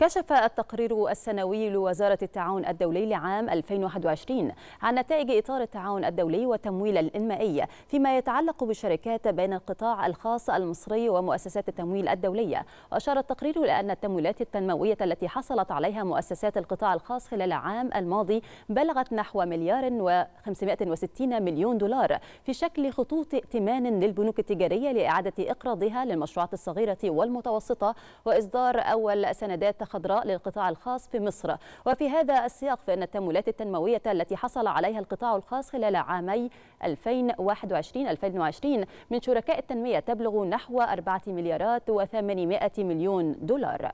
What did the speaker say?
كشف التقرير السنوي لوزارة التعاون الدولي لعام 2021 عن نتائج إطار التعاون الدولي والتمويل الإنمائي فيما يتعلق بالشركات بين القطاع الخاص المصري ومؤسسات التمويل الدولية وأشار التقرير إلى أن التمويلات التنموية التي حصلت عليها مؤسسات القطاع الخاص خلال العام الماضي بلغت نحو مليار و560 مليون دولار في شكل خطوط ائتمان للبنوك التجارية لإعادة إقراضها للمشروعات الصغيرة والمتوسطة وإصدار أول سندات خضراء للقطاع الخاص في مصر وفي هذا السياق فإن التمويلات التنموية التي حصل عليها القطاع الخاص خلال عامي 2021-2020 من شركاء التنمية تبلغ نحو 4 مليارات و800 مليون دولار